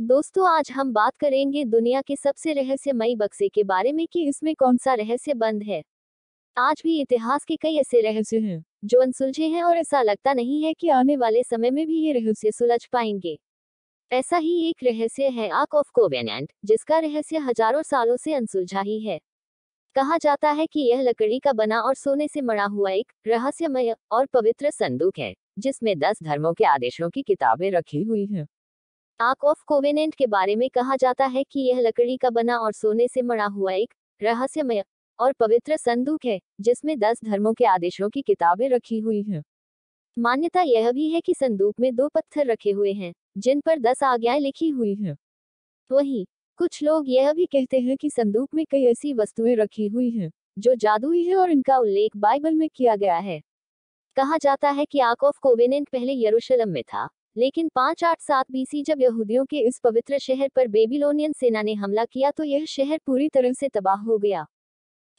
दोस्तों आज हम बात करेंगे दुनिया के सबसे रहस्यमयी बक्से के बारे में कि इसमें कौन सा रहस्य बंद है आज भी इतिहास के कई ऐसे रहस्य हैं जो अनसुलझे हैं और ऐसा लगता नहीं है कि आने वाले समय में भी ये रहस्य सुलझ पाएंगे ऐसा ही एक रहस्य है आक ऑफ कोवेनेंट जिसका रहस्य हजारों सालों से अनसुलझा ही है कहा जाता है कि यह लकड़ी का बना और सोने से मरा हुआ एक रहस्यमय और पवित्र संदूक है जिसमें दस धर्मों के आदेशों की किताबें रखी हुई हैं आर्क ऑफ कोवेनेंट के बारे में कहा जाता है कि यह लकड़ी का बना और सोने से मड़ा हुआ एक रहस्यमय और पवित्र संदूक है जिसमें दस धर्मों के आदेशों की किताबें रखी हुई हैं। मान्यता यह भी है कि संदूक में दो पत्थर रखे हुए हैं जिन पर दस आज्ञाएं लिखी हुई हैं। वही कुछ लोग यह भी कहते हैं कि संदूक में कई ऐसी वस्तुएं रखी हुई हैं जो जादुई है और इनका उल्लेख बाइबल में किया गया है कहा जाता है कि आर्क ऑफ कोवेनेंट पहले यरूशलम में था लेकिन पांच आठ सात बीसी जब यहूदियों के इस पवित्र शहर पर बेबीलोनियन सेना ने हमला किया तो यह शहर पूरी तरह से तबाह हो गया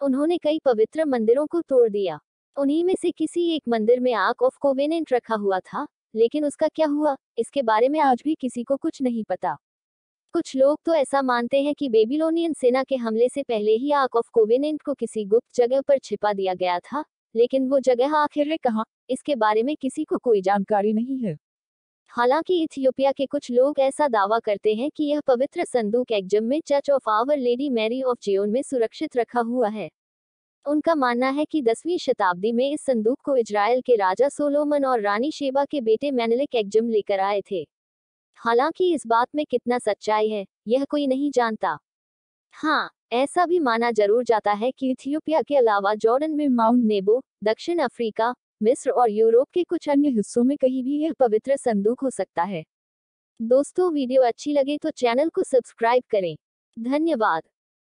उन्होंने कई पवित्र मंदिरों को तोड़ दिया उन्हीं में से किसी एक मंदिर में आग ऑफ कोवेनेंट रखा हुआ था लेकिन उसका क्या हुआ इसके बारे में आज भी किसी को कुछ नहीं पता कुछ लोग तो ऐसा मानते हैं कि बेबीलोनियन सेना के हमले से पहले ही आग ऑफ कोवेनेंट को किसी गुप्त जगह पर छिपा दिया गया था लेकिन वो जगह आखिर कहा इसके बारे में किसी को कोई जानकारी नहीं है हालांकि इथियोपिया के कुछ लोग ऐसा दावा करते हैं कि यह पवित्र संदूक एग्जम में church of our lady Mary of Zion में सुरक्षित रखा हुआ है उनका मानना है कि दसवीं शताब्दी में इस संदूक को इजराइल के राजा सोलोमन और रानी शेबा के बेटे मैनलिक एग्जम लेकर आए थे हालांकि इस बात में कितना सच्चाई है यह कोई नहीं जानता हाँ ऐसा भी माना जरूर जाता है कि इथियोपिया के अलावा जॉर्डन में माउंट नेबो दक्षिण अफ्रीका मिस्र और यूरोप के कुछ अन्य हिस्सों में कहीं भी यह पवित्र संदूक हो सकता है दोस्तों वीडियो अच्छी लगे तो चैनल को सब्सक्राइब करें धन्यवाद